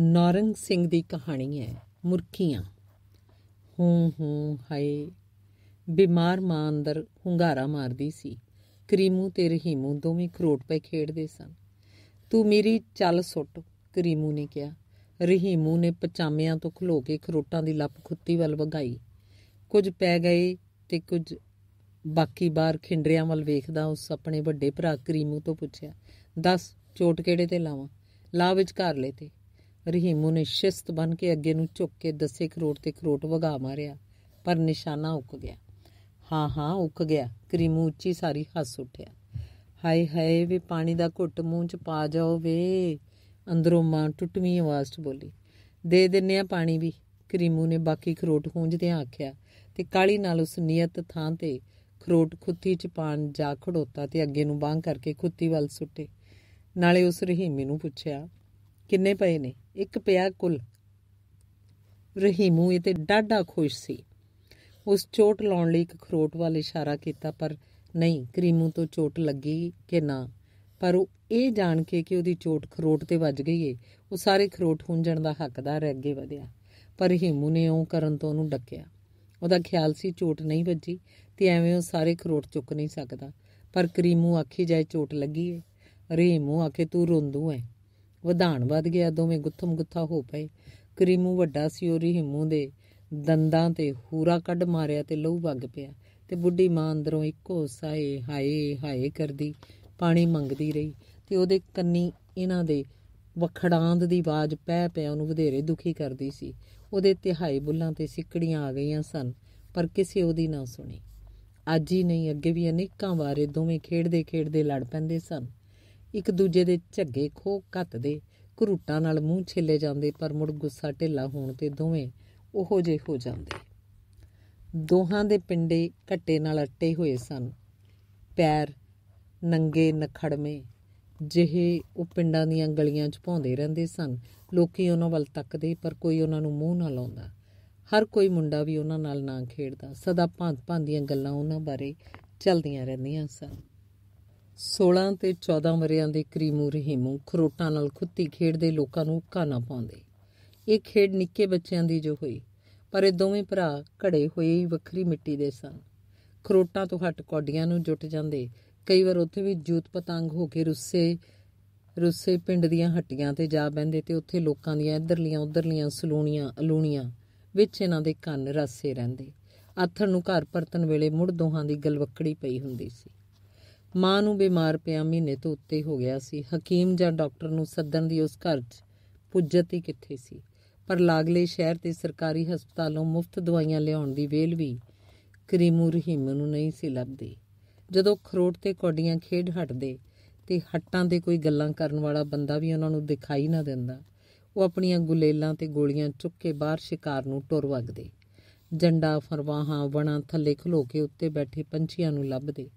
ਨਾਰੰਗ ਸਿੰਘ ਦੀ ਕਹਾਣੀ ਹੈ ਮੁਰਖੀਆਂ ਹੂੰ ਹੂੰ ਹਾਏ ਬਿਮਾਰ ਮਾਂ ਅੰਦਰ ਹੁੰਗਾਰਾ ਮਾਰਦੀ ਸੀ ਕਰੀਮੂ ਤੇ ਰਹੀਮੂ ਦੋਵੇਂ ਖਰੋਟ ਪੈ ਖੇਡਦੇ ਸਨ ਤੂੰ ਮੇਰੀ ਚੱਲ ਸੁੱਟ ਕਰੀਮੂ ਨੇ ਕਿਹਾ ਰਹੀਮੂ ਨੇ ਪਚਾਮਿਆਂ ਤੋਂ ਖਲੋ ਕੇ ਖਰੋਟਾਂ ਦੀ ਲੱਪ ਖੁੱਤੀ ਵੱਲ ਵਗਾਈ ਕੁਝ ਪੈ ਗਏ ਤੇ ਕੁਝ ਬਾਕੀ ਬਾਹਰ ਖਿੰਡਰਿਆਂ ਵੱਲ ਵੇਖਦਾ ਉਸ ਆਪਣੇ ਵੱਡੇ ਭਰਾ ਕਰੀਮੂ ਤੋਂ ਪੁੱਛਿਆ ਦੱਸ ਚੋਟ ਕਿਹੜੇ ਤੇ ਲਾਵਾਂ ਲਾ ਵਿਚਕਾਰ ਲੈ ਤੇ ਰਹੀਮੂ ਨੇ ਸ਼ਿਸਤ ਬਨ ਕੇ ਅੱਗੇ ਨੂੰ ਝੁੱਕ ਕੇ ਦੱਸੇ ਕਰੋੜ ਤੇ ਕਰੋੜ ਵਗਾ ਮਾਰਿਆ ਪਰ ਨਿਸ਼ਾਨਾ ਉੱਕ ਗਿਆ ਹਾਂ ਹਾਂ ਉੱਕ ਗਿਆ ਕਰੀਮੂ ਉੱਚੀ ਸਾਰੀ ਹੱਸ ਉੱਠਿਆ ਹਾਏ ਹਾਏ ਵੀ ਪਾਣੀ ਦਾ ਘੁੱਟ ਮੂੰਹ 'ਚ ਪਾ ਜਾਓ ਵੇ ਅੰਦਰੋਂ ਮਾਂ ਟੁੱਟਵੀਂ ਆਵਾਜ਼ 'ਚ ਬੋਲੀ ਦੇ ਦਿੰਨੇ ਆ ਪਾਣੀ ਵੀ ਕਰੀਮੂ ਨੇ ਬਾਕੀ ਖਰੋਟ ਖੁੰਝਦੇ ਆਖਿਆ ਤੇ ਕਾਲੀ ਨਾਲ ਉਸ ਨਿਯਤ ਥਾਂ ਤੇ ਖਰੋਟ ਖੁੱਤੀ 'ਚ ਪਾਣ ਜਾ ਖੜੋਤਾ ਤੇ ਅੱਗੇ ਨੂੰ ਬਾਹ ਕਰਕੇ ਖੁੱਤੀ ਵੱਲ ਸੁੱਟੇ ਨਾਲੇ ਉਸ ਰਹੀਮੀ ਨੂੰ ਪੁੱਛਿਆ ਕਿੰਨੇ ਪਏ ਨੇ ਇੱਕ ਪਿਆ ਕੁੱਲ ਰਹੀਮੂ ਇਹ ਤੇ ਡਾਡਾ ਖੁਸ਼ ਸੀ ਉਸ ਚੋਟ ਲਾਉਣ ਲਈ ਇੱਕ ਖਰੋਟ ਵੱਲ ਇਸ਼ਾਰਾ ਕੀਤਾ ਪਰ ਨਹੀਂ ਕਰੀਮੂ ਤੋਂ ਚੋਟ ਲੱਗੀ ਕਿ ਨਾ ਪਰ ਉਹ ਇਹ ਜਾਣ ਕੇ ਕਿ ਉਹਦੀ ਚੋਟ ਖਰੋਟ ਤੇ ਵੱਜ ਗਈ ਏ ਉਹ ਸਾਰੇ ਖਰੋਟ ਹੁੰਜਣ ਦਾ ਹੱਕਦਾਰ ਅੱਗੇ ਵਧਿਆ ਪਰ ਹੀਮੂ ਨੇ ਉਹ ਕਰਨ ਤੋਂ ਉਹਨੂੰ ਡੱਕਿਆ ਉਹਦਾ ਖਿਆਲ ਸੀ ਚੋਟ ਨਹੀਂ ਵੱਜੀ ਤੇ ਐਵੇਂ ਉਹ ਸਾਰੇ ਖਰੋਟ ਚੁੱਕ ਨਹੀਂ ਸਕਦਾ ਪਰ ਕਰੀਮੂ ਆਖੀ ਜਾਏ ਚੋਟ ਲੱਗੀ ਏ ਰਹੀਮੂ ਆਖੇ ਤੂੰ ਰੋਂਦੂ ਐ ਵਧਾਣ ਵੱਧ ਗਿਆ ਦੋਵੇਂ ਗੁੱਥਮ ਗੁੱਥਾ ਹੋ ਪਏ ਕਰੀਮੂ ਵੱਡਾ ਸੀ ਉਹ ਹਿੰਮੂ ਦੇ ਦੰਦਾਂ ਤੇ ਹੂਰਾ ਕੱਢ ਮਾਰਿਆ ਤੇ ਲਹੂ ਵਗ ਪਿਆ ਤੇ ਬੁੱਢੀ ਮਾਂ ਅੰਦਰੋਂ ਇੱਕੋ ਸਾਏ ਹਾਏ ਹਾਏ ਕਰਦੀ ਪਾਣੀ ਮੰਗਦੀ ਰਹੀ ਤੇ ਉਹਦੇ ਕੰਨੀ ਇਹਨਾਂ ਦੇ ਵਖੜਾਂਦ ਦੀ ਆਵਾਜ਼ ਪੈ ਪੈ ਉਹਨੂੰ ਵਧੇਰੇ ਦੁਖੀ ਕਰਦੀ ਸੀ ਉਹਦੇ ਤਿਹਾਈ ਬੁੱਲਾਂ ਤੇ ਸਿੱਕੜੀਆਂ ਆ ਗਈਆਂ ਸਨ ਪਰ ਕਿਸੇ ਉਹਦੀ ਨਾ ਸੁਣੀ ਅੱਜ ਹੀ ਨਹੀਂ ਅੱਗੇ ਵੀ ਅਨੇਕਾਂ ਵਾਰੇ ਦੋਵੇਂ ਖੇਡਦੇ ਖੇਡਦੇ ਲੜ ਪੈਂਦੇ ਸਨ ਇੱਕ ਦੂਜੇ ਦੇ ਝੱਗੇ ਖੋ ਘੱਤਦੇ ਘਰੂਟਾਂ ਨਾਲ ਮੂੰਹ ਛੇਲੇ ਜਾਂਦੇ ਪਰ ਮੁੜ ਗੁੱਸਾ ਢਿੱਲਾ ਹੋਣ ਤੇ ਦੋਵੇਂ ਉਹੋ ਜੇ ਹੋ ਜਾਂਦੇ ਦੋਹਾਂ ਦੇ ਪਿੰਡੇ ਘੱਟੇ ਨਾਲ ਅੱਟੇ ਹੋਏ ਸਨ ਪੈਰ ਨੰਗੇ ਨਖੜਵੇਂ ਜਿਹੇ ਉਹ ਪਿੰਡਾਂ ਦੀਆਂ ਗਲੀਆਂ 'ਚ ਭੌਂਦੇ ਰਹਿੰਦੇ ਸਨ ਲੋਕੀ ਉਹਨਾਂ ਵੱਲ ਤੱਕਦੇ ਪਰ ਕੋਈ ਉਹਨਾਂ ਨੂੰ ਮੂੰਹ ਨਾ ਲਾਉਂਦਾ ਹਰ ਕੋਈ ਮੁੰਡਾ ਵੀ ਉਹਨਾਂ ਨਾਲ ਨਾ ਖੇਡਦਾ ਸਦਾ ਭਾਂਤ ਭਾਂਦੀਆਂ ਗੱਲਾਂ ਉਹਨਾਂ ਬਾਰੇ ਚੱਲਦੀਆਂ ਰਹਿੰਦੀਆਂ ਸਨ 16 ਤੇ 14 ਵਰਿਆਂ ਦੇ ਕਰੀਮੂ ਰਹੀਮੂ ਖਰੋਟਾਂ ਨਾਲ ਖੁੱਤੀ ਖੇਡਦੇ ਲੋਕਾਂ ਨੂੰ ਹੁੱਕਾ ਨਾ ਪਾਉਂਦੇ ਇਹ ਖੇਡ ਨਿੱਕੇ ਬੱਚਿਆਂ ਦੀ ਜੋ ਹੋਈ ਪਰ ਇਹ ਦੋਵੇਂ ਭਰਾ ਘੜੇ ਹੋਏ ਹੀ ਵੱਖਰੀ ਮਿੱਟੀ ਦੇ ਸਨ ਖਰੋਟਾਂ ਤੋਂ ਹਟ ਕੌਡੀਆਂ ਨੂੰ ਜੁਟ ਜਾਂਦੇ ਕਈ ਵਾਰ ਉੱਥੇ ਵੀ ਜੂਤ ਪਤੰਗ ਹੋ ਕੇ ਰੁੱਸੇ ਰੁੱਸੇ ਪਿੰਡ ਦੀਆਂ ਹੱਟੀਆਂ ਤੇ ਜਾ ਬੈੰਦੇ ਤੇ ਉੱਥੇ ਲੋਕਾਂ ਦੀਆਂ ਇਧਰਲੀਆਂ ਉਧਰਲੀਆਂ ਸਲੂਣੀਆਂ ਅਲੂਣੀਆਂ ਵਿੱਚ ਇਹਨਾਂ ਦੇ ਕੰਨ ਰਾਸੇ ਰਹਿੰਦੇ ਆਥਰ ਨੂੰ ਘਰ ਪਰਤਣ ਵੇਲੇ ਮੁੜ ਦੋਹਾਂ ਦੀ ਗਲਵੱਕੜੀ ਪਈ ਹੁੰਦੀ ਸੀ ਮਾਂ ਨੂੰ ਬਿਮਾਰ ਪਿਆ ਮਹੀਨੇ ਤੋਂ ਉੱਤੇ ਹੋ ਗਿਆ ਸੀ ਹਕੀਮ ਜਾਂ ਡਾਕਟਰ ਨੂੰ ਸੱਦਣ ਦੀ ਉਸ ਘਰ 'ਚ ਪੁੱਜਤ ਹੀ ਕਿੱਥੇ ਸੀ ਪਰ ਲਾਗਲੇ ਸ਼ਹਿਰ ਤੇ ਸਰਕਾਰੀ ਹਸਪਤਾਲੋਂ ਮੁਫਤ ਦਵਾਈਆਂ ਲਿਆਉਣ ਦੀ ਵੇਲ ਵੀ ਕਰੀਮੂ ਰਹੀਮ ਨੂੰ ਨਹੀਂ ਸੀ ਲੱਭਦੀ ਜਦੋਂ ਖਰੋਟ ਤੇ ਕੌਡੀਆਂ ਖੇਡ ਹਟਦੇ ਤੇ ਹੱਟਾਂ ਦੇ ਕੋਈ ਗੱਲਾਂ ਕਰਨ ਵਾਲਾ ਬੰਦਾ ਵੀ ਉਹਨਾਂ ਨੂੰ ਦਿਖਾਈ ਨਾ ਦਿੰਦਾ ਉਹ ਆਪਣੀਆਂ ਗੁਲੇਲਾਂ ਤੇ ਗੋਲੀਆਂ ਚੁੱਕ ਕੇ ਬਾਹਰ ਸ਼ਿਕਾਰ ਨੂੰ ਟੁਰ ਵਗਦੇ ਜੰਡਾ ਫਰਵਾਹਾਂ ਵਣਾਂ ਥੱਲੇ ਖਲੋ ਕੇ ਉੱਤੇ ਬੈਠੇ ਪੰਛੀਆਂ ਨੂੰ ਲੱਭਦੇ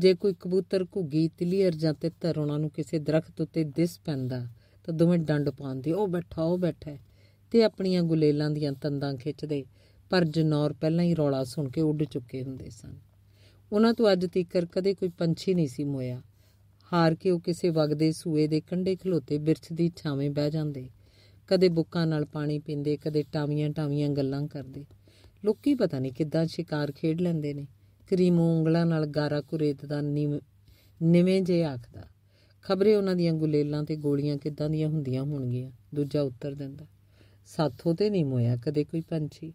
ਜੇ ਕੋਈ ਕਬੂਤਰ ਘੁੱਗੀ ਤਲੀਅਰ ਜਾਂ ਤਿੱਤਰ ਉਹਨਾਂ ਨੂੰ ਕਿਸੇ ਦਰਖਤ ਉੱਤੇ ਦਿਸ ਪੈਂਦਾ ਤਾਂ ਦੋਵੇਂ ਡੰਡ ਪਾਉਂਦੇ ਉਹ ਬੈਠਾ ਉਹ ਬੈਠਾ ਤੇ ਆਪਣੀਆਂ ਗੁਲੇਲਾਂ ਦੀਆਂ ਤੰਦਾਂ ਖਿੱਚਦੇ ਪਰ ਜਨੌਰ ਪਹਿਲਾਂ ਹੀ ਰੌਲਾ ਸੁਣ ਕੇ ਉੱਡ ਚੁੱਕੇ ਹੁੰਦੇ ਸਨ ਉਹਨਾਂ ਤੋਂ ਅੱਜ ਤੀਕਰ ਕਦੇ ਕੋਈ ਪੰਛੀ ਨਹੀਂ ਸੀ ਮੋਇਆ ਹਾਰ ਕੇ ਉਹ ਕਿਸੇ ਵਗਦੇ ਸੂਏ ਦੇ ਕੰਢੇ ਖਲੋਤੇ ਬਿਰਛ ਦੀ ਛਾਵੇਂ ਬਹਿ ਜਾਂਦੇ ਕਦੇ ਬੁੱਕਾਂ ਨਾਲ ਪਾਣੀ ਪੀਂਦੇ ਕਦੇ ਟਾਵੀਆਂ ਟਾਵੀਆਂ ਗੱਲਾਂ ਕਰਦੇ ਲੋਕੀ ਪਤਾ ਨਹੀਂ ਕਿੱਦਾਂ ਸ਼ਿਕਾਰ ਖੇਡ ਲੈਂਦੇ ਨੇ ਕਰੀਮੋਂ ਉਂਗਲਾਂ ਨਾਲ ਗਾਰਾ ਦਾ ਨਿਵੇਂ ਜੇ ਆਖਦਾ ਖਬਰੇ ਉਹਨਾਂ ਦੀਆਂ ਗੁਲੇਲਾਂ ਤੇ ਗੋਲੀਆਂ ਕਿੱਦਾਂ ਦੀਆਂ ਹੁੰਦੀਆਂ ਹੋਣਗੀਆਂ ਦੂਜਾ ਉੱਤਰ ਦਿੰਦਾ ਸਾਥੋਂ ਤੇ ਨਹੀਂ ਮੋਇਆ ਕਦੇ ਕੋਈ ਪੰਛੀ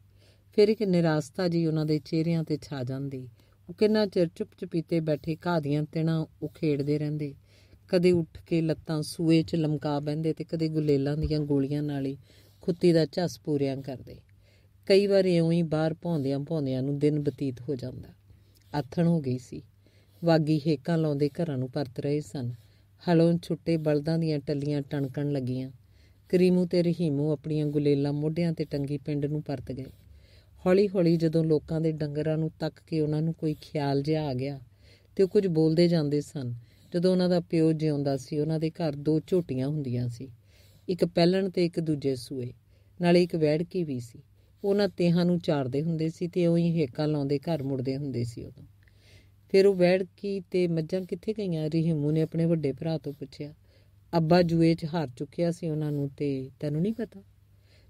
ਫਿਰ ਇੱਕ ਨਿਰਾਸਤਾ ਜੀ ਉਹਨਾਂ ਦੇ ਚਿਹਰਿਆਂ ਤੇ ਛਾ ਜਾਂਦੀ ਉਹ ਕਿੰਨਾ ਚਿਰ ਚੁੱਪ-ਚੁਪੀਤੇ ਬੈਠੇ ਘਾਹ ਦੀਆਂ ਤਿਣਾ ਉਖੇੜਦੇ ਰਹਿੰਦੇ ਕਦੇ ਉੱਠ ਕੇ ਲੱਤਾਂ ਸੂਏ 'ਚ ਲਮਕਾ ਬੈੰਦੇ ਤੇ ਕਦੇ ਗੁਲੇਲਾਂ ਦੀਆਂ ਗੋਲੀਆਂ ਨਾਲ ਹੀ ਖੁੱਤੀ ਦਾ ਝਸ ਪੂਰਿਆਂ ਕਰਦੇ ਕਈ ਵਾਰ ਇਉਂ ਹੀ ਬਾਹਰ ਭੌਂਦਿਆਂ ਭੌਂਦਿਆਂ ਨੂੰ ਦਿਨ ਬਤੀਤ ਹੋ ਜਾਂਦਾ ਆਥਣ ਹੋ ਗਈ ਸੀ ਵਾਗੀ ਹੇਕਾਂ ਲਾਉਂਦੇ ਘਰਾਂ ਨੂੰ ਪਰਤ ਰਹੇ ਸਨ ਹਲੋਂ ਛੁੱਟੇ ਬਲਦਾਂ ਦੀਆਂ ਟੱਲੀਆਂ ਟਣਕਣ ਲੱਗੀਆਂ ਕਰੀਮੂ ਤੇ ਰਹੀਮੂ ਆਪਣੀਆਂ ਗੁਲੇਲਾਂ ਮੋਢਿਆਂ ਤੇ ਟੰਗੀ ਪਿੰਡ ਨੂੰ ਪਰਤ ਗਏ ਹੌਲੀ-ਹੌਲੀ ਜਦੋਂ ਲੋਕਾਂ ਦੇ ਡੰਗਰਾਂ ਨੂੰ ਤੱਕ ਕੇ ਉਹਨਾਂ ਨੂੰ ਕੋਈ ਖਿਆਲ ਜਿਹਾ ਆ ਗਿਆ ਤੇ ਉਹ ਕੁਝ ਬੋਲਦੇ ਜਾਂਦੇ ਸਨ ਜਦੋਂ ਉਹਨਾਂ ਦਾ ਪਿਓ ਜਿਉਂਦਾ ਸੀ ਉਹਨਾਂ ਦੇ ਘਰ ਦੋ ਝੋਟੀਆਂ ਹੁੰਦੀਆਂ ਸੀ ਇੱਕ ਪਹਿਲਣ ਤੇ ਇੱਕ ਦੂਜੇ ਸੂਏ ਨਾਲੇ ਇੱਕ ਵੈੜਕੀ ਵੀ ਸੀ ਉਹਨਾਂ ਤੇਹਾਂ ਨੂੰ ਚਾਰਦੇ ਹੁੰਦੇ ਸੀ ਤੇ ਉਹੀ ਹੇਕਾ ਲਾਉਂਦੇ ਘਰ ਮੁੜਦੇ ਹੁੰਦੇ ਸੀ ਉਦੋਂ ਫਿਰ ਉਹ ਵੈੜ ਕੀ ਤੇ ਮੱਝਾਂ ਕਿੱਥੇ ਗਈਆਂ ਰਹੀਮੂ ਨੇ ਆਪਣੇ ਵੱਡੇ ਭਰਾ ਤੋਂ ਪੁੱਛਿਆ ਅੱਬਾ ਜੂਏ 'ਚ ਹਾਰ ਚੁੱਕਿਆ ਸੀ ਉਹਨਾਂ ਨੂੰ ਤੇ ਤੈਨੂੰ ਨਹੀਂ ਪਤਾ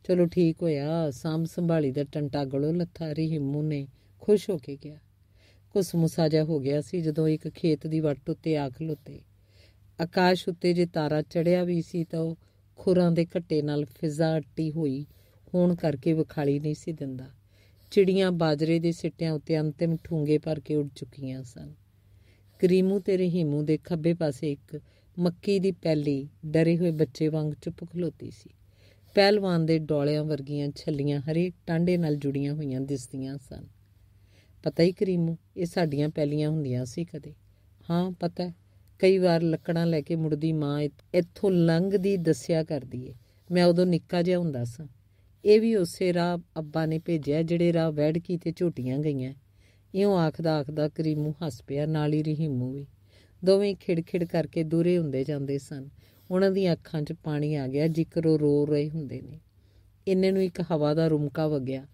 ਚਲੋ ਠੀਕ ਹੋਇਆ ਸਾਮ ਸੰਭਾਲੀ ਦਾ ਟੰਟਾ ਗਲੋ ਲੱਥਾ ਰਹੀਮੂ ਨੇ ਖੁਸ਼ ਹੋ ਕੇ ਗਿਆ ਕੁਸਮੁਸਾ ਜਾ ਹੋ ਗਿਆ ਸੀ ਜਦੋਂ ਇੱਕ ਖੇਤ ਦੀ ਵੱਟ ਉੱਤੇ ਆ ਖਲੋਤੇ ਆਕਾਸ਼ ਉੱਤੇ ਜੇ ਤਾਰਾ ਚੜਿਆ ਵੀ ਸੀ ਤਾਂ ਉਹ ਖੁਰਾਂ ਦੇ ਘੱਟੇ ਨਾਲ ਫਿਜ਼ਾ ਟੀ ਹੋਈ ਹੋਣ ਕਰਕੇ ਵਿਖਾਲੀ ਨਹੀਂ ਸੀ ਦਿੰਦਾ ਚਿੜੀਆਂ ਬਾਜਰੇ ਦੇ ਸਿੱਟਿਆਂ ਉੱਤੇ ਅੰਤਿਮ ਠੂੰਗੇ ਭਰ ਕੇ ਉੱਡ ਚੁੱਕੀਆਂ ਸਨ ਕਰੀਮੂ ਤੇ ਰਹੀਮੂ ਦੇ ਖੱਬੇ ਪਾਸੇ ਇੱਕ ਮੱਕੀ ਦੀ ਪੈਲੀ ਡਰੇ ਹੋਏ ਬੱਚੇ ਵਾਂਗ ਚੁੱਪ ਖਲੋਤੀ ਸੀ ਪਹਿਲਵਾਨ ਦੇ ਡੋਲਿਆਂ ਵਰਗੀਆਂ ਛੱਲੀਆਂ ਹਰੇਕ ਟਾਂਡੇ ਨਾਲ ਜੁੜੀਆਂ ਹੋਈਆਂ ਦਿਸਦੀਆਂ ਸਨ ਪਤਾ ਹੀ ਕਰੀਮੂ ਇਹ ਸਾਡੀਆਂ ਪੈਲੀਆਂ ਹੁੰਦੀਆਂ ਸੀ ਕਦੇ ਹਾਂ ਪਤਾ ਕਈ ਵਾਰ ਲੱਕੜਾਂ ਲੈ ਕੇ ਮੁੜਦੀ ਮਾਂ ਇੱਥੋਂ ਲੰਘਦੀ ਦੱਸਿਆ ਕਰਦੀ ਏ ਮੈਂ ਉਦੋਂ ਨਿੱਕਾ ਜਿਹਾ ਹੁੰਦਾ ਸਾਂ ਇਹ ਵੀ ਉਸੇ ਰਾਹ ਅੱਬਾ ਨੇ ਭੇਜਿਆ ਜਿਹੜੇ ਰਾਹ ਕੀ ਤੇ ਝੋਟੀਆਂ ਗਈਆਂ ਇਉਂ ਆਖਦਾ ਆਖਦਾ ਕਰੀਮੂ ਹੱਸ ਪਿਆ ਨਾਲ ਹੀ ਰਹੀਮੂ ਵੀ ਦੋਵੇਂ ਖਿੜਖਿੜ ਕਰਕੇ ਦੂਰੇ ਹੁੰਦੇ ਜਾਂਦੇ ਸਨ ਉਹਨਾਂ ਦੀਆਂ ਅੱਖਾਂ 'ਚ ਪਾਣੀ ਆ ਗਿਆ ਜਿਕਰ ਉਹ ਰੋ ਰਹੇ ਹੁੰਦੇ ਨੇ ਇੰਨੇ ਨੂੰ ਇੱਕ ਹਵਾ ਦਾ ਰੁਮਕਾ ਵਗਿਆ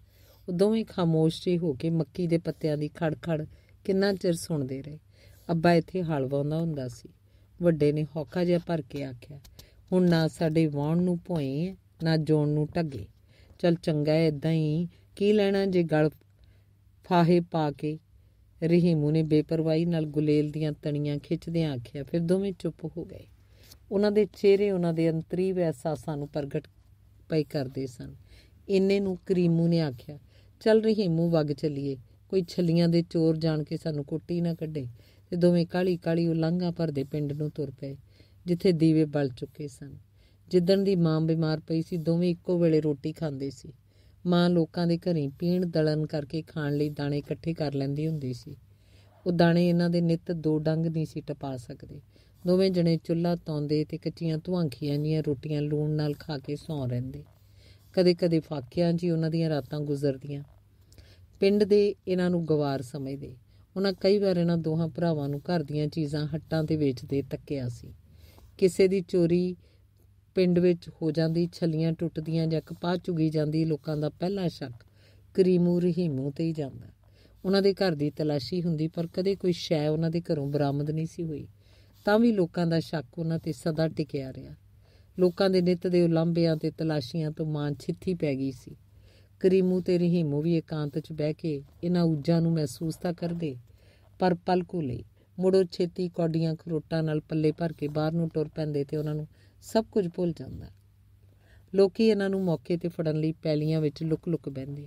ਉਹ ਦੋਵੇਂ ਖਾਮੋਸ਼ ਜੇ ਹੋ ਕੇ ਮੱਕੀ ਦੇ ਪੱਤਿਆਂ ਦੀ ਖੜਖੜ ਕਿੰਨਾ ਚਿਰ ਸੁਣਦੇ ਰਹੇ ਅੱਬਾ ਇੱਥੇ ਹਲ ਵਾਉਂਦਾ ਹੁੰਦਾ ਸੀ ਵੱਡੇ ਨੇ ਹੌਕਾ ਜਿਹਾ ਭਰ ਕੇ ਆਖਿਆ ਹੁਣ ਨਾ ਸਾਡੇ ਵਾਣ ਨੂੰ ਭੋਏ ਨਾ ਜੋਣ ਨੂੰ ਢੱਗੇ ਚਲ ਚੰਗਾ ਐ ਇਦਾਂ ਹੀ ਕੀ ਲੈਣਾ ਜੇ ਗਲ ਫਾਹੇ ਪਾ ਕੇ ਰਹੀਮੂ ਨੇ ਬੇਪਰਵਾਹੀ ਨਾਲ ਗੁਲੇਲ ਦੀਆਂ ਤਣੀਆਂ ਖਿੱਚਦਿਆਂ ਆਖਿਆ ਫਿਰ ਦੋਵੇਂ ਚੁੱਪ ਹੋ ਗਏ ਉਹਨਾਂ ਦੇ ਚਿਹਰੇ ਉਹਨਾਂ ਦੇ ਅੰਤਰੀ ਅਹਿਸਾਸਾਂ ਨੂੰ ਪ੍ਰਗਟ ਪਈ ਕਰਦੇ ਸਨ ਇੰਨੇ ਨੂੰ ਕਰੀਮੂ ਨੇ ਆਖਿਆ ਚਲ ਰਹੀਮੂ ਵਗ ਚਲੀਏ ਕੋਈ ਛੱਲੀਆਂ ਦੇ ਚੋਰ ਜਾਣ ਕੇ ਸਾਨੂੰ ਕੁੱਟੀ ਨਾ ਕੱਢੇ ਤੇ ਦੋਵੇਂ ਕਾਲੀ ਕਾਲੀ ਉਲੰਘਾ ਭਰਦੇ ਪਿੰਡ ਨੂੰ ਤੁਰ ਪਏ ਜਿੱਥੇ ਦੀਵੇ ਬਲ ਚੁੱਕੇ ਸਨ ਜਿੱਦਣ ਦੀ ਮਾਂ ਬਿਮਾਰ ਪਈ ਸੀ ਦੋਵੇਂ ਇੱਕੋ ਵੇਲੇ ਰੋਟੀ ਖਾਂਦੇ ਸੀ ਮਾਂ ਲੋਕਾਂ ਦੇ ਘਰੇ ਪੀਣ ਦਲਨ ਕਰਕੇ ਖਾਣ ਲਈ ਦਾਣੇ ਇਕੱਠੇ ਕਰ ਲੈਂਦੀ ਹੁੰਦੀ ਸੀ ਉਹ ਦਾਣੇ ਇਹਨਾਂ ਦੇ ਨਿੱਤ ਦੋ ਡੰਗ ਨਹੀਂ ਸੀ ਟਪਾ ਸਕਦੇ ਦੋਵੇਂ ਜਣੇ ਚੁੱਲ੍ਹਾ ਤੌਂਦੇ ਤੇ ਕੱਚੀਆਂ ਧੁਆਂਖੀਆਂ ਜੀਆਂ ਰੋਟੀਆਂ ਲੂਣ ਨਾਲ ਖਾ ਕੇ ਸੌਂ ਰਹਿੰਦੇ ਕਦੇ-ਕਦੇ ਫਾਕਿਆਂ ਜੀ ਉਹਨਾਂ ਦੀਆਂ ਰਾਤਾਂ ਗੁਜ਼ਰਦੀਆਂ ਪਿੰਡ ਦੇ ਇਹਨਾਂ ਨੂੰ ਗਵਾਰ ਸਮਝਦੇ ਉਹਨਾਂ ਕਈ ਵਾਰ ਇਹਨਾਂ ਦੋਹਾਂ ਭਰਾਵਾਂ ਨੂੰ ਘਰ ਦੀਆਂ ਚੀਜ਼ਾਂ ਹੱਟਾਂ ਤੇ ਵੇਚਦੇ ਤੱਕਿਆ ਸੀ ਕਿਸੇ ਦੀ ਚੋਰੀ ਪਿੰਡ ਵਿੱਚ ਹੋ ਜਾਂਦੀ ਛੱਲੀਆਂ ਟੁੱਟਦੀਆਂ ਜਾਂ ਕਪਾਹ ਚੁਗੀ ਜਾਂਦੀ ਲੋਕਾਂ ਦਾ ਪਹਿਲਾ ਸ਼ੱਕ ਕਰੀਮੂ ਰਹੀਮੂ ਤੇ ਹੀ ਜਾਂਦਾ ਉਹਨਾਂ ਦੇ ਘਰ ਦੀ ਤਲਾਸ਼ੀ ਹੁੰਦੀ ਪਰ ਕਦੇ ਕੋਈ ਸ਼ੈ ਉਹਨਾਂ ਦੇ ਘਰੋਂ ਬਰਾਮਦ ਨਹੀਂ ਸੀ ਹੋਈ ਤਾਂ ਵੀ ਲੋਕਾਂ ਦਾ ਸ਼ੱਕ ਉਹਨਾਂ ਤੇ ਸਦਾ ਟਿਕਿਆ ਰਿਹਾ ਲੋਕਾਂ ਦੇ ਨਿੱਤ ਦੇ ਉਲੰਭਿਆਂ ਤੇ ਤਲਾਸ਼ੀਆਂ ਤੋਂ ਮਾਂ ਛਿੱਥੀ ਪੈ ਗਈ ਸੀ ਕਰੀਮੂ ਤੇ ਰਹੀਮੂ ਵੀ ਇਕਾਂਤ 'ਚ ਬਹਿ ਕੇ ਇਹਨਾਂ ਉੱਜਾਂ ਨੂੰ ਮਹਿਸੂਸ ਤਾਂ ਕਰਦੇ ਪਰ ਪਲ ਕੋ ਲਈ ਮੁੜੋ ਛੇਤੀ ਕੌਡੀਆਂ ਖਰੋਟਾਂ ਨਾਲ ਪੱਲੇ ਭਰ ਕੇ ਬਾਹਰ ਨੂੰ ਟੁਰ ਪੈਂਦੇ ਤੇ ਉਹਨਾਂ ਨੂੰ ਸਭ ਕੁਝ ਭੁੱਲ ਜਾਂਦਾ ਲੋਕੀ ਇਹਨਾਂ ਨੂੰ ਮੌਕੇ ਤੇ ਫੜਨ ਲਈ ਪੈਲੀਆਂ ਵਿੱਚ ਲੁਕ-ਲੁਕ ਬੈੰਦੇ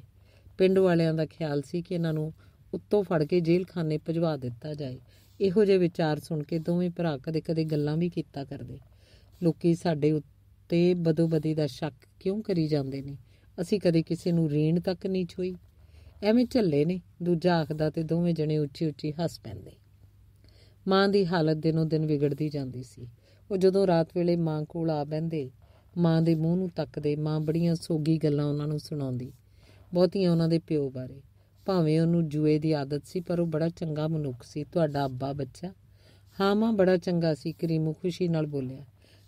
ਪਿੰਡ ਵਾਲਿਆਂ ਦਾ ਖਿਆਲ ਸੀ ਕਿ ਇਹਨਾਂ ਨੂੰ ਉੱਤੋਂ ਫੜ ਕੇ ਜੇਲ੍ਹਖਾਨੇ ਭਜਵਾ ਦਿੱਤਾ ਜਾਏ ਇਹੋ ਜਿਹੇ ਵਿਚਾਰ ਸੁਣ ਕੇ ਦੋਵੇਂ ਭਰਾ ਕਦੇ-ਕਦੇ ਗੱਲਾਂ ਵੀ ਕੀਤਾ ਕਰਦੇ ਲੋਕੀ ਸਾਡੇ ਉੱਤੇ ਬਦੋਬਦੀ ਦਾ ਸ਼ੱਕ ਕਿਉਂ ਕਰੀ ਜਾਂਦੇ ਨੇ ਅਸੀਂ ਕਦੇ ਕਿਸੇ ਨੂੰ ਰੀਣ ਤੱਕ ਨਹੀਂ ਛੋਈ ਐਵੇਂ ਝੱਲੇ ਨੇ ਦੂਜਾ ਆਖਦਾ ਤੇ ਦੋਵੇਂ ਜਣੇ ਉੱਚੀ-ਉੱਚੀ ਹੱਸ ਪੈਂਦੇ ਮਾਂ ਦੀ ਹਾਲਤ ਦਿਨੋਂ ਦਿਨ ਵਿਗੜਦੀ ਜਾਂਦੀ ਸੀ ਉਹ ਜਦੋਂ ਰਾਤ ਵੇਲੇ ਮਾਂ ਕੋਲ ਆ ਬੈੰਦੇ ਮਾਂ ਦੇ ਮੂੰਹ ਨੂੰ ਤੱਕਦੇ ਮਾਂ ਬੜੀਆਂ ਸੋਗੀ ਗੱਲਾਂ ਉਹਨਾਂ ਨੂੰ ਸੁਣਾਉਂਦੀ ਬਹੁਤੀਆਂ ਉਹਨਾਂ ਦੇ ਪਿਓ ਬਾਰੇ ਭਾਵੇਂ ਉਹਨੂੰ ਜੂਏ ਦੀ ਆਦਤ ਸੀ ਪਰ ਉਹ ਬੜਾ ਚੰਗਾ ਮਨੁੱਖ ਸੀ ਤੁਹਾਡਾ ਅੱਬਾ ਬੱਚਾ ਹਾਂ ਮਾਂ ਬੜਾ ਚੰਗਾ ਸੀ ਕਰੀਮੂ ਖੁਸ਼ੀ ਨਾਲ ਬੋਲਿਆ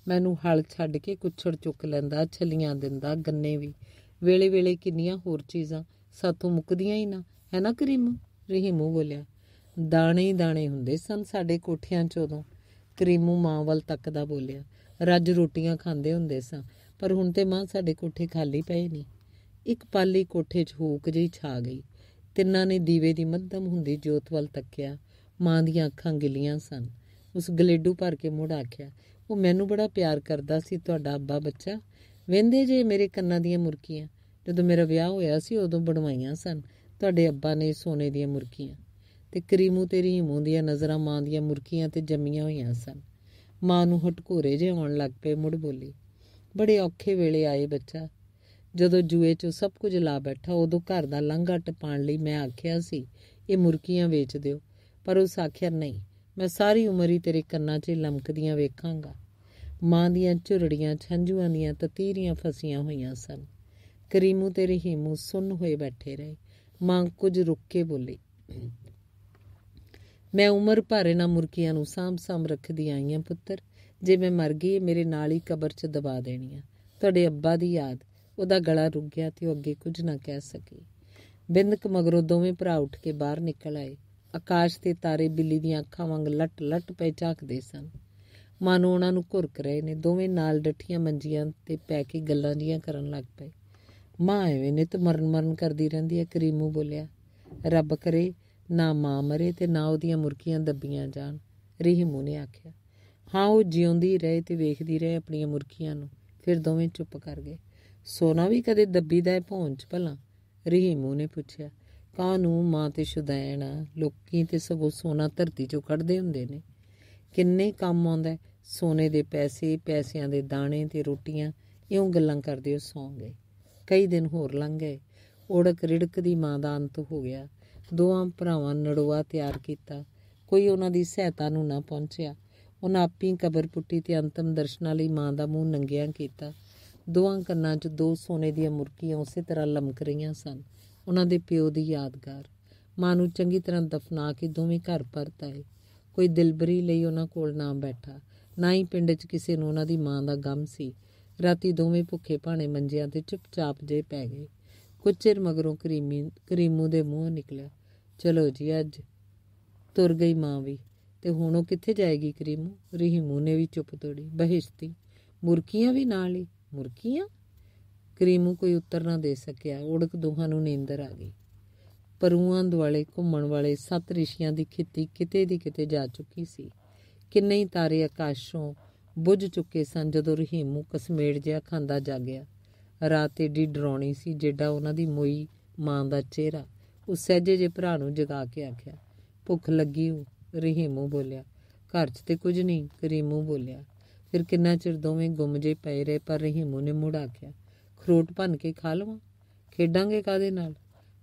ਮੈਨੂੰ ਹਲ ਛੱਡ ਕੇ ਕੁਛੜ ਚੁੱਕ ਲੈਂਦਾ ਛਲੀਆਂ ਦਿੰਦਾ ਗੰਨੇ ਵੀ ਵੇਲੇ-ਵੇਲੇ ਕਿੰਨੀਆਂ ਹੋਰ ਚੀਜ਼ਾਂ ਸਾਥੋਂ ਮੁੱਕਦੀਆਂ ਹੀ ਨਾ ਹੈ ਨਾ ਕਰੀਮੂ ਰਹੀਮੂ ਬੋਲਿਆ ਦਾਣੇ ਹੀ ਦਾਣੇ ਹੁੰਦੇ ਸਨ ਸਾਡੇ ਕੋਠਿਆਂ 'ਚ ਉਦੋਂ ਕਰੀਮੂ ਮਾਂ ਵੱਲ ਤੱਕਦਾ ਬੋਲਿਆ ਰੱਜ ਰੋਟੀਆਂ ਖਾਂਦੇ ਹੁੰਦੇ ਸਾਂ ਪਰ ਹੁਣ ਤੇ ਮਾਂ ਸਾਡੇ ਕੋਠੇ ਖਾਲੀ ਪਏ ਨਹੀਂ ਇੱਕ ਪਾਲੀ ਕੋਠੇ 'ਚ ਹੂਕ ਜਿਹੀ ਛਾ ਗਈ ਤਿੰਨਾਂ ਨੇ ਦੀਵੇ ਦੀ ਮੱਧਮ ਹੁੰਦੀ ਜੋਤ ਵੱਲ ਤੱਕਿਆ ਮਾਂ ਦੀਆਂ ਅੱਖਾਂ ਗਿੱਲੀਆਂ ਸਨ ਉਸ ਗਲੇਡੂ ਭਰ ਕੇ ਮੁੜ ਆਖਿਆ ਉਹ ਮੈਨੂੰ ਬੜਾ ਪਿਆਰ ਕਰਦਾ ਸੀ ਤੁਹਾਡਾ ਅੱਬਾ ਬੱਚਾ ਵੇਂਦੇ ਜੇ ਮੇਰੇ ਕੰਨਾਂ ਦੀਆਂ ਮੁਰਕੀਆਂ ਜਦੋਂ ਮੇਰਾ ਵਿਆਹ ਹੋਇਆ ਸੀ ਉਦੋਂ ਬਣਵਾਈਆਂ ਸਨ ਤੁਹਾਡੇ ਅੱਬਾ ਨੇ ਸੋਨੇ ਦੀਆਂ ਮੁਰਕੀਆਂ ਤੇ ਕਰੀਮੂ ਤੇ ਰੀਮੂ ਦੀਆਂ ਨਜ਼ਰਾਂ ਮਾਂ ਦੀਆਂ ਮੁਰਕੀਆਂ ਤੇ ਜੰਮੀਆਂ ਹੋਈਆਂ ਸਨ ਮਾਂ ਨੂੰ ਹਟਕੋਰੇ ਜੇ ਆਉਣ ਲੱਗ ਪਏ ਮੁੜ ਬੋਲੀ ਬੜੇ ਔਖੇ ਵੇਲੇ ਆਏ ਬੱਚਾ ਜਦੋਂ ਜੂਏ 'ਚ ਸਭ ਕੁਝ ਲਾ ਬੈਠਾ ਉਦੋਂ ਘਰ ਦਾ ਲੰਘਾ ਟਪਾਣ ਲਈ ਮੈਂ ਆਖਿਆ ਸੀ ਇਹ ਮੁਰਕੀਆਂ ਵੇਚ ਦਿਓ ਪਰ ਉਸ ਆਖਿਆ ਨਹੀਂ ਮੈਂ ਸਾਰੀ ਉਮਰ ਹੀ ਤੇਰੇ ਕੰਨਾਂ 'ਚ ਲਮਕਦੀਆਂ ਵੇਖਾਂਗਾ ਮਾਂ ਦੀਆਂ ਝੁਰੜੀਆਂ ਛੰਝੂਆਂ ਦੀਆਂ ਤਤੀਰੀਆਂ ਫਸੀਆਂ ਹੋਈਆਂ ਸਨ ਕਰੀਮੂ ਤੇ ਹੀਮੂ ਸੁੰਨ ਹੋਏ ਬੈਠੇ ਰਹੇ ਮਾਂ ਕੁਝ ਰੁੱਕ ਕੇ ਬੋਲੀ ਮੈਂ ਉਮਰ ਭਰ ਇਹਨਾਂ ਮੁਰਕੀਆਂ ਨੂੰ ਸਾਂਭ-ਸਾਂਭ ਰੱਖਦੀ ਆਈ ਆਂ ਪੁੱਤਰ ਜੇ ਮੈਂ ਮਰ ਗਈ ਮੇਰੇ ਨਾਲ ਹੀ ਕਬਰ 'ਚ ਦਬਾ ਦੇਣੀ ਆ ਤੁਹਾਡੇ ਅੱਬਾ ਦੀ ਯਾਦ ਉਹਦਾ ਗਲਾ ਰੁਕ ਗਿਆ ਤੇ ਉਹ ਅੱਗੇ ਕੁਝ ਨਾ ਕਹਿ ਸਕੀ ਬਿੰਦਕ ਮਗਰੋਂ ਦੋਵੇਂ ਭਰਾ ਉੱਠ ਕੇ ਬਾਹਰ ਨਿਕਲ ਆਏ ਆਕਾਸ਼ ਤੇ ਤਾਰੇ ਬਿੱਲੀ ਦੀਆਂ ਅੱਖਾਂ ਵਾਂਗ ਲਟ-ਲਟ ਪੈ ਝਾਕਦੇ ਸਨ ਮਾਨੋ ਉਹਨਾਂ ਨੂੰ ਘੁਰਕ ਰਹੇ ਨੇ ਦੋਵੇਂ ਨਾਲ ਡੱਠੀਆਂ ਮੰਜੀਆਂ ਤੇ ਪੈ ਕੇ ਗੱਲਾਂ ਜੀਆਂ ਕਰਨ ਲੱਗ ਪਏ ਮਾਂ ਐਵੇਂ ਨੇ ਤੇ ਮਰਨ ਮਰਨ ਕਰਦੀ ਰਹਿੰਦੀ ਹੈ ਕਰੀਮੂ ਬੋਲਿਆ ਰੱਬ ਕਰੇ ਨਾ ਮਾਂ ਮਰੇ ਤੇ ਨਾ ਉਹਦੀਆਂ ਮੁਰਕੀਆਂ ਦੱਬੀਆਂ ਜਾਣ ਰਹੀਮੂ ਨੇ ਆਖਿਆ ਹਾਂ ਉਹ ਜਿਉਂਦੀ ਰਹੇ ਤੇ ਵੇਖਦੀ ਰਹੇ ਆਪਣੀਆਂ ਮੁਰਕੀਆਂ ਨੂੰ ਫਿਰ ਦੋਵੇਂ ਚੁੱਪ ਕਰ ਗਏ ਸੋਨਾ ਵੀ ਕਦੇ ਦੱਬੀ ਦਾ ਹੈ ਭੌਂਚ ਭਲਾ ਰਹੀਮੂ ਨੇ ਪੁੱਛਿਆ ਨੂੰ ਮਾਂ ਤੇ ਸ਼ੁਦੈਣ ਲੋਕੀ ਤੇ ਉਹ ਸੋਨਾ ਧਰਤੀ ਚੋਂ ਕੱਢਦੇ ਹੁੰਦੇ ਨੇ ਕਿੰਨੇ ਕੰਮ ਆਉਂਦਾ ਸੋਨੇ ਦੇ ਪੈਸੇ ਪੈਸਿਆਂ ਦੇ ਦਾਣੇ ਤੇ ਰੋਟੀਆਂ ਇਉਂ ਗੱਲਾਂ ਕਰਦੇ ਉਹ ਸੌਂ ਗਏ ਕਈ ਦਿਨ ਹੋਰ ਲੰਘ ਗਏ ਓੜਕ ਰਿੜਕ ਦੀ ਮਾਂ ਦਾ ਅੰਤ ਹੋ ਗਿਆ ਦੋਵਾਂ ਭਰਾਵਾਂ ਨੜਵਾ ਤਿਆਰ ਕੀਤਾ ਕੋਈ ਉਹਨਾਂ ਦੀ ਸਹਾਇਤਾ ਨੂੰ ਨਾ ਪਹੁੰਚਿਆ ਉਹਨਾਂ ਆਪੀ ਕਬਰ ਪੁੱਟੀ ਤੇ ਅੰਤਮ ਦਰਸ਼ਨਾਂ ਲਈ ਮਾਂ ਦਾ ਮੂੰਹ ਨੰਗਿਆਂ ਕੀਤਾ ਦੋਵਾਂ ਕੰਨਾਂ 'ਚ ਦੋ ਸੋਨੇ ਦੀਆਂ ਮੁਰਕੀਆਂ ਉਸੇ ਤਰ੍ਹਾਂ ਲਮਕ ਰਹੀਆਂ ਸਨ ਉਹਨਾਂ ਦੇ ਪਿਓ ਦੀ ਯਾਦਗਾਰ ਮਾਂ ਨੂੰ ਚੰਗੀ ਤਰ੍ਹਾਂ ਦਫਨਾ ਕੇ ਦੋਵੇਂ ਘਰ ਪਰਤ ਆਏ ਕੋਈ ਦਿਲਬਰੀ ਲਈ ਉਹਨਾਂ ਕੋਲ ਨਾ ਬੈਠਾ ਨਾ ਹੀ ਪਿੰਡ 'ਚ ਕਿਸੇ ਨੂੰ ਉਹਨਾਂ ਦੀ ਮਾਂ ਦਾ ਗਮ ਸੀ ਰਾਤੀ ਦੋਵੇਂ ਭੁੱਖੇ ਭਾਣੇ ਮੰਜਿਆਂ ਤੇ ਚੁੱਪਚਾਪ ਜੇ ਪੈ ਗਏ ਕੁਚੇਰ ਮਗਰੋਂ ਕਰੀਮੀ ਕਰੀਮੂ ਦੇ ਮੂੰਹ ਨਿਕਲਿਆ ਚਲੋ ਜੀ ਅੱਜ ਤੁਰ ਗਈ ਮਾਂ ਵੀ ਤੇ ਹੁਣ ਉਹ ਕਿੱਥੇ ਜਾਏਗੀ ਕਰੀਮੂ ਰਹੀਮੂ ਨੇ ਵੀ ਚੁੱਪ ਤੋੜੀ ਬਹਿਸ਼ਤੀ ਮੁਰਕੀਆਂ ਵੀ ਨਾਲ ਹੀ ਮੁਰਕੀਆਂ ਕਰੀਮੂ ਕੋਈ ਉੱਤਰ ਨਾ ਦੇ ਸਕਿਆ ਉੜਕ ਦੋਹਾਂ ਨੂੰ ਨੀਂਦਰ ਆ ਗਈ ਪਰੂਆਂ ਦੁਆਲੇ ਘੁੰਮਣ ਵਾਲੇ ਸੱਤ ਰਿਸ਼ੀਆਂ ਦੀ ਖੇਤੀ ਕਿਤੇ ਦੀ ਕਿਤੇ ਜਾ ਚੁੱਕੀ ਸੀ ਕਿੰਨੇ ਹੀ ਤਾਰੇ ਆਕਾਸ਼ੋਂ ਬੁੱਝ ਚੁੱਕੇ ਸਨ ਜਦੋਂ ਰਹੀਮੂ ਕਸਮੇੜ ਜਿਹਾ ਖਾਂਦਾ ਜਾਗਿਆ ਰਾਤ ਏਡੀ ਡਰਾਉਣੀ ਸੀ ਜਿੱਡਾ ਉਹਨਾਂ ਦੀ ਮੋਈ ਮਾਂ ਦਾ ਚਿਹਰਾ ਉਹ ਸਹਿਜੇ ਜੇ ਭਰਾ ਨੂੰ ਜਗਾ ਕੇ ਆਖਿਆ ਭੁੱਖ ਲੱਗੀ ਹੋ ਰਹੀਮੂ ਬੋਲਿਆ ਘਰ 'ਚ ਤੇ ਕੁਝ ਨਹੀਂ ਕਰੀਮੂ ਬੋਲਿਆ ਫਿਰ ਕਿੰਨਾ ਚਿਰ ਦੋਵੇਂ ਗੁੰਮ ਜੇ ਪਏ ਰਹੇ ਪਰ ਰਹੀਮੂ ਨੇ ਮੁੜ ਆਖਿਆ ਖਰੋਟ ਭੰਨ ਕੇ ਖਾ ਲਵਾਂ ਖੇਡਾਂਗੇ ਕਾਦੇ ਨਾਲ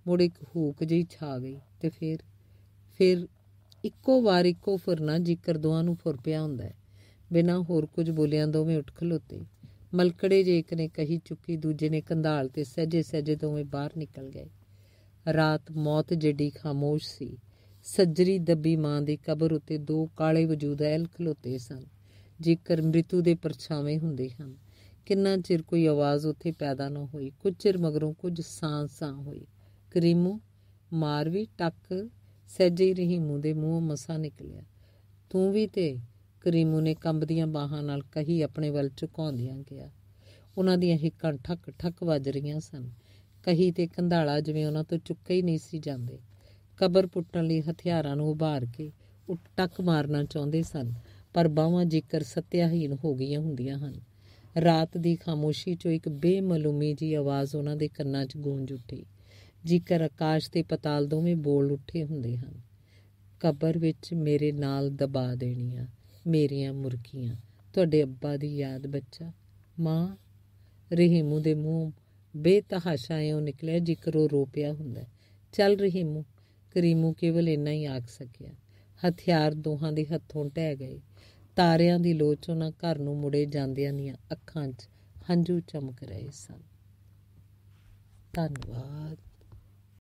ਮੁੜ ਇੱਕ ਹੂਕ ਜਿਹੀ ਛਾ ਗਈ ਤੇ ਫਿਰ ਫਿਰ ਇੱਕੋ ਵਾਰ ਇੱਕੋ ਫੁਰਨਾ ਜਿਕਰ ਦੋਆਂ ਨੂੰ ਫੁਰ ਪਿਆ ਹੁੰਦਾ ਹੈ ਬਿਨਾਂ ਹੋਰ ਕੁਝ ਬੋਲਿਆਂ ਦੋਵੇਂ ਉੱਠ ਖਲੋਤੇ ਮਲਕੜੇ ਜੇ ਇੱਕ ਨੇ ਕਹੀ ਚੁੱਕੀ ਦੂਜੇ ਨੇ ਕੰਧਾਲ ਤੇ ਸਹਜੇ ਸਹਜੇ ਦੋਵੇਂ ਬਾਹਰ ਨਿਕਲ ਗਏ ਰਾਤ ਮੌਤ ਜਿੱਡੀ ਖਾਮੋਸ਼ ਸੀ ਸੱਜਰੀ ਦੱਬੀ ਮਾਂ ਦੀ ਕਬਰ ਉੱਤੇ ਦੋ ਕਾਲੇ ਵਜੂਦ ਐਲ ਖਲੋਤੇ ਸਨ ਜੇਕਰ ਮ੍ਰਿਤੂ ਦੇ ਪਰਛਾਵੇਂ ਹੁੰਦੇ ਹਨ ਕਿੰਨਾ ਚਿਰ ਕੋਈ ਆਵਾਜ਼ ਉੱਥੇ ਪੈਦਾ ਨਾ ਹੋਈ ਕੁਝ ਚਿਰ ਮਗਰੋਂ ਕੁਝ ਸਾਂ-ਸਾਂ ਹੋਈ ਕਰੀਮੂ ਮਾਰ ਵੀ ਟੱਕ ਰਹੀ ਮੂੰਹ ਦੇ ਮੂੰਹ ਮਸਾ ਨਿਕਲਿਆ ਤੂੰ ਵੀ ਤੇ ਕਰੀਮੂ ਨੇ ਕੰਬਦੀਆਂ ਬਾਹਾਂ ਨਾਲ ਕਹੀ ਆਪਣੇ ਵੱਲ ਝੁਕਾਉਂਦਿਆਂ ਗਿਆ ਉਹਨਾਂ ਦੀਆਂ ਹਿੱਕਾਂ ਠੱਕ ਠੱਕ ਵੱਜ ਰਹੀਆਂ ਸਨ ਕਹੀ ਤੇ ਕੰਧਾਲਾ ਜਿਵੇਂ ਉਹਨਾਂ ਤੋਂ ਚੁੱਕੇ ਹੀ ਨਹੀਂ ਸੀ ਜਾਂਦੇ ਕਬਰ ਪੁੱਟਣ ਲਈ ਹਥਿਆਰਾਂ ਨੂੰ ਉਭਾਰ ਕੇ ਟੱਕ ਮਾਰਨਾ ਚਾਹੁੰਦੇ ਸਨ ਪਰ ਬਾਹਾਂ ਜੇਕਰ ਸਤਿਆਹੀਨ ਹੋ ਗਈਆਂ ਹੁੰਦੀਆਂ ਹਨ ਰਾਤ ਦੀ ਖਾਮੋਸ਼ੀ 'ਚੋਂ ਇੱਕ ਬੇਮਾਲੂਮੀ ਜੀ ਆਵਾਜ਼ ਉਹਨਾਂ ਦੇ ਕੰਨਾਂ 'ਚ ਗੂੰਜ ਉੱਠੀ ਜੇਕਰ ਆਕਾਸ਼ ਤੇ ਪਤਾਲ ਦੋਵੇਂ ਬੋਲ ਉੱਠੇ ਹੁੰਦੇ ਹਨ ਕਬਰ ਵਿੱਚ ਮੇਰੇ ਨਾਲ ਦਬਾ ਦੇਣੀਆਂ ਮੇਰੀਆਂ ਮੁਰਕੀਆਂ ਤੁਹਾਡੇ ਅੱਬਾ ਦੀ ਯਾਦ ਬੱਚਾ ਮਾਂ ਰਹਿਮੂ ਦੇ ਮੂੰਹ ਬੇਤਹਾਸ਼ਾ ਇਉਂ ਨਿਕਲਿਆ ਜਿਕਰੋ ਰੋ ਪਿਆ ਹੁੰਦਾ ਚੱਲ ਰਹੀ ਮੂੰ ਕਰੀਮੂ ਕੇਵਲ ਇੰਨਾ ਹੀ ਆਖ ਸਕਿਆ ਹਥਿਆਰ ਦੋਹਾਂ ਦੇ ਹੱਥੋਂ ਟਹਿ ਗਏ ਤਾਰਿਆਂ ਦੀ ਲੋਚ ਉਹਨਾਂ ਘਰ ਨੂੰ ਮੁੜੇ ਜਾਂਦਿਆਂ ਦੀਆਂ ਅੱਖਾਂ 'ਚ ਹੰਝੂ ਚਮਕ ਰਹੇ ਸਨ ਧੰਨਵਾਦ